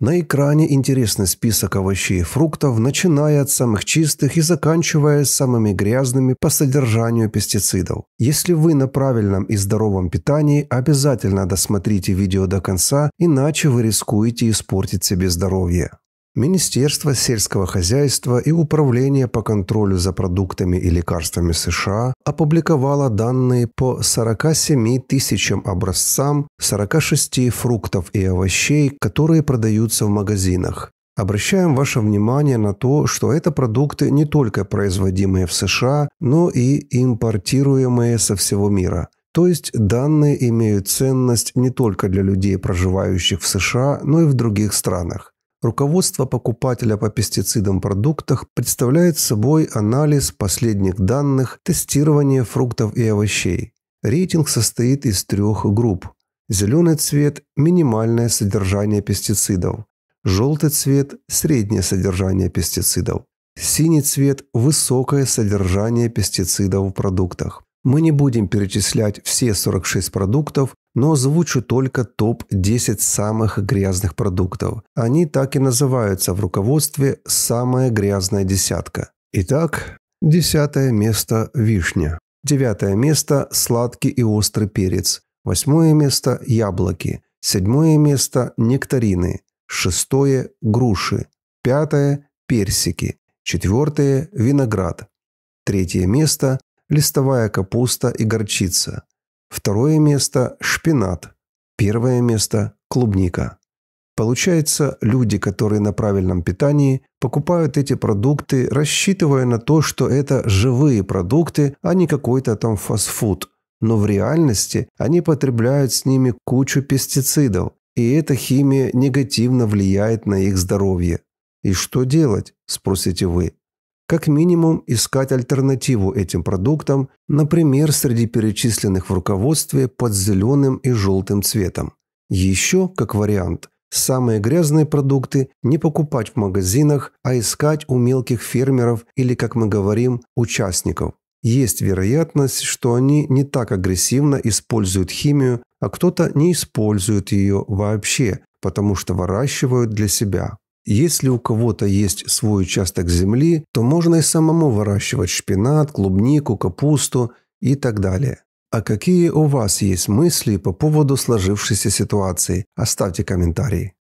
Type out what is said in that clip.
На экране интересный список овощей и фруктов, начиная от самых чистых и заканчивая самыми грязными по содержанию пестицидов. Если вы на правильном и здоровом питании, обязательно досмотрите видео до конца, иначе вы рискуете испортить себе здоровье. Министерство сельского хозяйства и Управление по контролю за продуктами и лекарствами США опубликовало данные по 47 тысячам образцам 46 фруктов и овощей, которые продаются в магазинах. Обращаем ваше внимание на то, что это продукты не только производимые в США, но и импортируемые со всего мира – то есть данные имеют ценность не только для людей, проживающих в США, но и в других странах. Руководство покупателя по пестицидам в продуктах представляет собой анализ последних данных тестирования фруктов и овощей. Рейтинг состоит из трех групп. Зеленый цвет – минимальное содержание пестицидов. Желтый цвет – среднее содержание пестицидов. Синий цвет – высокое содержание пестицидов в продуктах. Мы не будем перечислять все 46 продуктов, но озвучу только топ-10 самых грязных продуктов. Они так и называются в руководстве «Самая грязная десятка». Итак, десятое место – вишня. Девятое место – сладкий и острый перец. Восьмое место – яблоки. Седьмое место – нектарины. Шестое – груши. Пятое – персики. Четвертое – виноград. Третье место – листовая капуста и горчица. Второе место – шпинат. Первое место – клубника. Получается, люди, которые на правильном питании, покупают эти продукты, рассчитывая на то, что это живые продукты, а не какой-то там фастфуд. Но в реальности они потребляют с ними кучу пестицидов, и эта химия негативно влияет на их здоровье. И что делать, спросите вы? Как минимум искать альтернативу этим продуктам, например, среди перечисленных в руководстве под зеленым и желтым цветом. Еще, как вариант, самые грязные продукты не покупать в магазинах, а искать у мелких фермеров или, как мы говорим, участников. Есть вероятность, что они не так агрессивно используют химию, а кто-то не использует ее вообще, потому что выращивают для себя. Если у кого-то есть свой участок земли, то можно и самому выращивать шпинат, клубнику, капусту и так далее. А какие у вас есть мысли по поводу сложившейся ситуации? Оставьте комментарии.